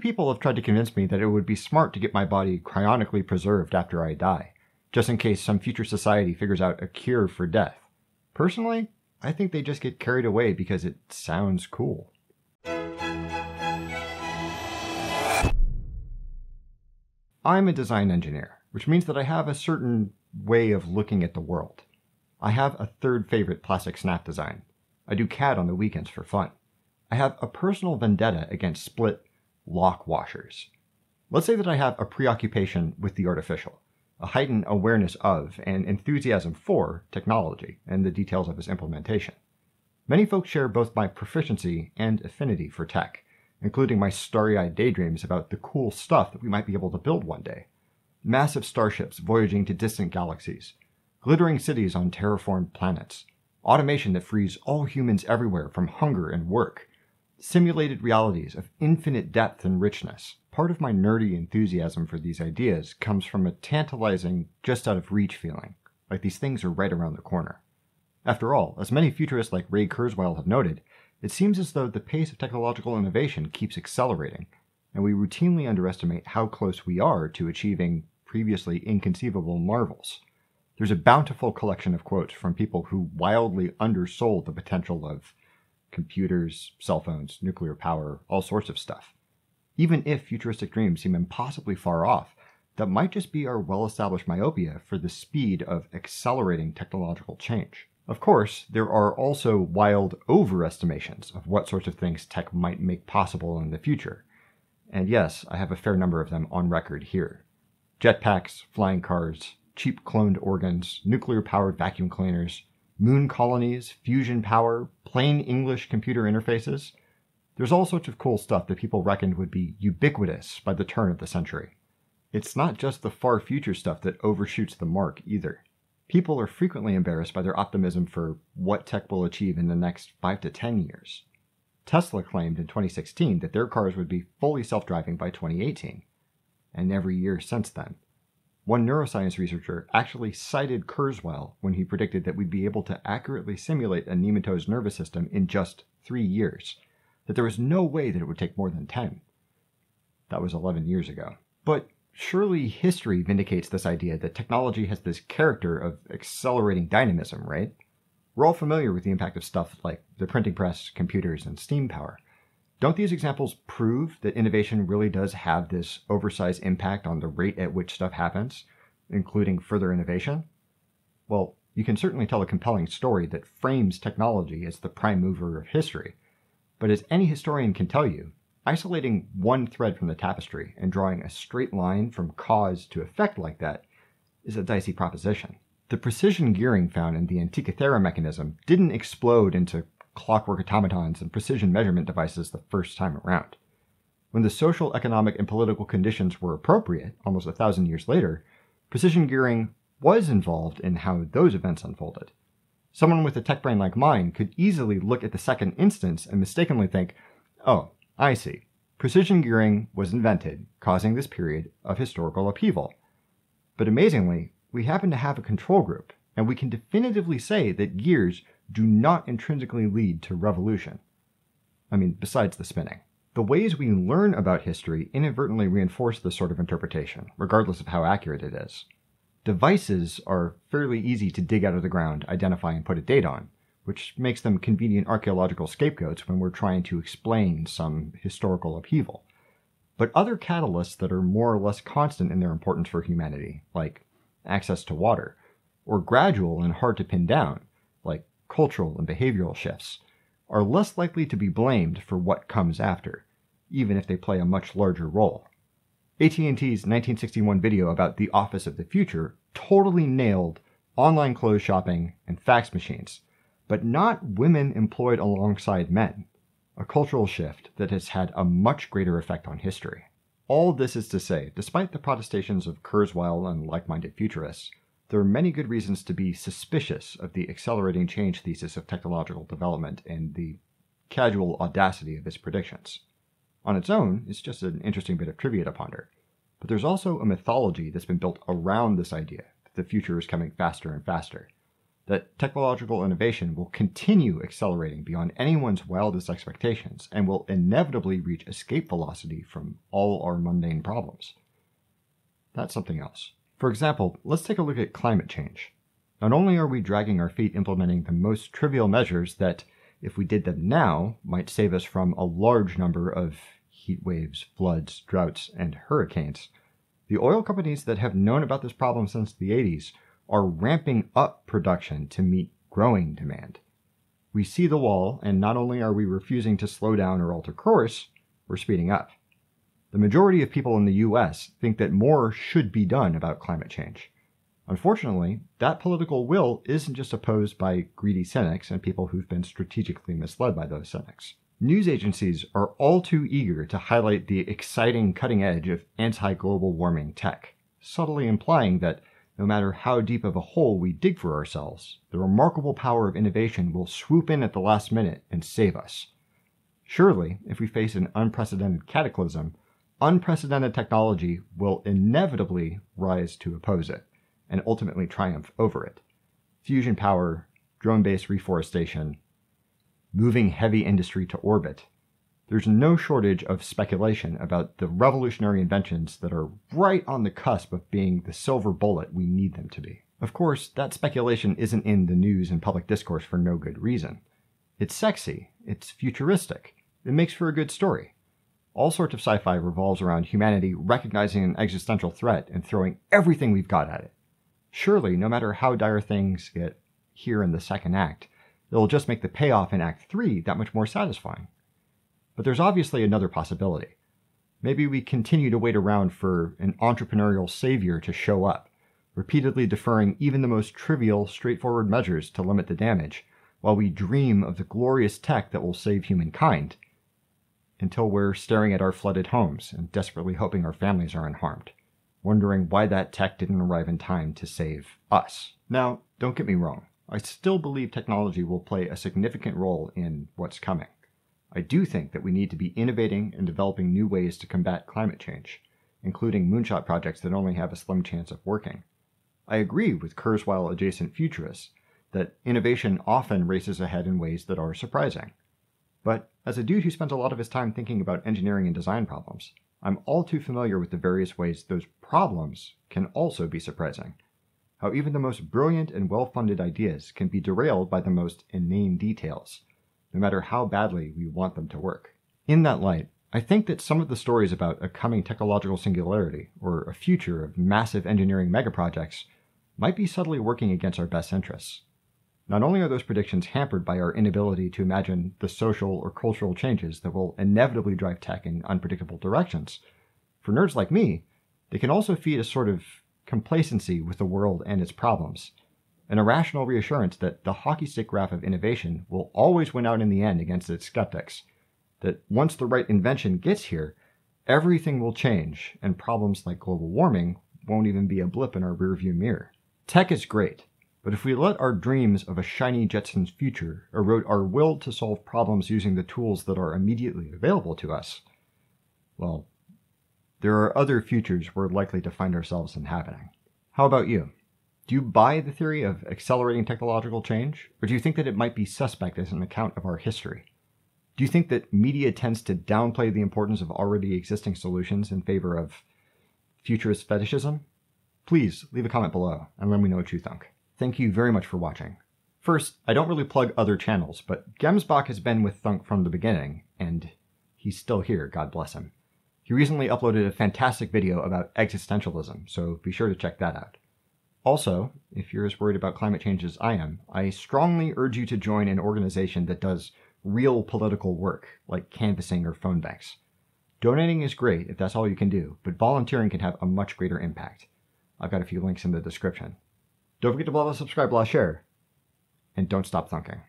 People have tried to convince me that it would be smart to get my body cryonically preserved after I die, just in case some future society figures out a cure for death. Personally, I think they just get carried away because it sounds cool. I'm a design engineer, which means that I have a certain way of looking at the world. I have a third favorite plastic snap design. I do CAD on the weekends for fun. I have a personal vendetta against Split lock washers. Let's say that I have a preoccupation with the artificial, a heightened awareness of and enthusiasm for technology and the details of its implementation. Many folks share both my proficiency and affinity for tech, including my starry eyed daydreams about the cool stuff that we might be able to build one day massive starships voyaging to distant galaxies, glittering cities on terraformed planets, automation that frees all humans everywhere from hunger and work, simulated realities of infinite depth and richness. Part of my nerdy enthusiasm for these ideas comes from a tantalizing, just out of reach feeling, like these things are right around the corner. After all, as many futurists like Ray Kurzweil have noted, it seems as though the pace of technological innovation keeps accelerating, and we routinely underestimate how close we are to achieving previously inconceivable marvels. There's a bountiful collection of quotes from people who wildly undersold the potential of computers, cell phones, nuclear power, all sorts of stuff. Even if futuristic dreams seem impossibly far off, that might just be our well established myopia for the speed of accelerating technological change. Of course, there are also wild overestimations of what sorts of things tech might make possible in the future. And yes, I have a fair number of them on record here jetpacks, flying cars, cheap cloned organs, nuclear powered vacuum cleaners, moon colonies, fusion power, plain English computer interfaces. There's all sorts of cool stuff that people reckoned would be ubiquitous by the turn of the century. It's not just the far future stuff that overshoots the mark either. People are frequently embarrassed by their optimism for what tech will achieve in the next 5 to 10 years. Tesla claimed in 2016 that their cars would be fully self driving by 2018, and every year since then. One neuroscience researcher actually cited Kurzweil when he predicted that we'd be able to accurately simulate a nematode's nervous system in just three years, that there was no way that it would take more than 10. That was 11 years ago. But surely history vindicates this idea that technology has this character of accelerating dynamism, right? We're all familiar with the impact of stuff like the printing press, computers, and steam power. Don't these examples prove that innovation really does have this oversized impact on the rate at which stuff happens, including further innovation? Well, you can certainly tell a compelling story that frames technology as the prime mover of history. But as any historian can tell you, isolating one thread from the tapestry and drawing a straight line from cause to effect like that is a dicey proposition. The precision gearing found in the Antikythera mechanism didn't explode into clockwork automatons and precision measurement devices the first time around. When the social, economic, and political conditions were appropriate, almost a thousand years later, precision gearing was involved in how those events unfolded. Someone with a tech brain like mine could easily look at the second instance and mistakenly think, oh, I see. Precision gearing was invented, causing this period of historical upheaval. But amazingly, we happen to have a control group, and we can definitively say that gears do not intrinsically lead to revolution. I mean, besides the spinning. The ways we learn about history inadvertently reinforce this sort of interpretation, regardless of how accurate it is. Devices are fairly easy to dig out of the ground, identify, and put a date on, which makes them convenient archaeological scapegoats when we're trying to explain some historical upheaval. But other catalysts that are more or less constant in their importance for humanity, like access to water, or gradual and hard to pin down, like cultural, and behavioral shifts are less likely to be blamed for what comes after, even if they play a much larger role. AT&T's 1961 video about the office of the future totally nailed online clothes shopping and fax machines, but not women employed alongside men, a cultural shift that has had a much greater effect on history. All this is to say, despite the protestations of Kurzweil and like minded futurists, there are many good reasons to be suspicious of the accelerating change thesis of technological development and the casual audacity of its predictions. On its own, it's just an interesting bit of trivia to ponder. But there's also a mythology that's been built around this idea that the future is coming faster and faster, that technological innovation will continue accelerating beyond anyone's wildest expectations and will inevitably reach escape velocity from all our mundane problems. That's something else. For example, let's take a look at climate change. Not only are we dragging our feet implementing the most trivial measures that, if we did them now, might save us from a large number of heat waves, floods, droughts, and hurricanes, the oil companies that have known about this problem since the 80s are ramping up production to meet growing demand. We see the wall, and not only are we refusing to slow down or alter course, we're speeding up the majority of people in the US think that more should be done about climate change. Unfortunately, that political will isn't just opposed by greedy cynics and people who've been strategically misled by those cynics. News agencies are all too eager to highlight the exciting cutting edge of anti global warming tech, subtly implying that no matter how deep of a hole we dig for ourselves, the remarkable power of innovation will swoop in at the last minute and save us. Surely, if we face an unprecedented cataclysm, unprecedented technology will inevitably rise to oppose it and ultimately triumph over it. Fusion power, drone based reforestation, moving heavy industry to orbit. There's no shortage of speculation about the revolutionary inventions that are right on the cusp of being the silver bullet we need them to be. Of course, that speculation isn't in the news and public discourse for no good reason. It's sexy, it's futuristic, it makes for a good story. All sorts of sci fi revolves around humanity recognizing an existential threat and throwing everything we've got at it. Surely, no matter how dire things get here in the second act, it'll just make the payoff in Act 3 that much more satisfying. But there's obviously another possibility. Maybe we continue to wait around for an entrepreneurial savior to show up, repeatedly deferring even the most trivial, straightforward measures to limit the damage, while we dream of the glorious tech that will save humankind until we're staring at our flooded homes and desperately hoping our families are unharmed, wondering why that tech didn't arrive in time to save us. Now, don't get me wrong, I still believe technology will play a significant role in what's coming. I do think that we need to be innovating and developing new ways to combat climate change, including moonshot projects that only have a slim chance of working. I agree with Kurzweil adjacent futurists that innovation often races ahead in ways that are surprising. But as a dude who spends a lot of his time thinking about engineering and design problems, I'm all too familiar with the various ways those problems can also be surprising. How even the most brilliant and well funded ideas can be derailed by the most inane details, no matter how badly we want them to work. In that light, I think that some of the stories about a coming technological singularity or a future of massive engineering megaprojects might be subtly working against our best interests. Not only are those predictions hampered by our inability to imagine the social or cultural changes that will inevitably drive tech in unpredictable directions, for nerds like me, they can also feed a sort of complacency with the world and its problems, an irrational reassurance that the hockey stick graph of innovation will always win out in the end against its skeptics, that once the right invention gets here, everything will change and problems like global warming won't even be a blip in our rearview mirror. Tech is great, but if we let our dreams of a shiny Jetsons future erode our will to solve problems using the tools that are immediately available to us, well, there are other futures we're likely to find ourselves inhabiting. How about you? Do you buy the theory of accelerating technological change, or do you think that it might be suspect as an account of our history? Do you think that media tends to downplay the importance of already existing solutions in favor of futurist fetishism? Please leave a comment below and let me know what you think. Thank you very much for watching. First, I don't really plug other channels, but Gemsbach has been with Thunk from the beginning, and he's still here, God bless him. He recently uploaded a fantastic video about existentialism, so be sure to check that out. Also, if you're as worried about climate change as I am, I strongly urge you to join an organization that does real political work, like canvassing or phone banks. Donating is great if that's all you can do, but volunteering can have a much greater impact. I've got a few links in the description. Don't forget to blah, blah, subscribe, blah, share. And don't stop thunking.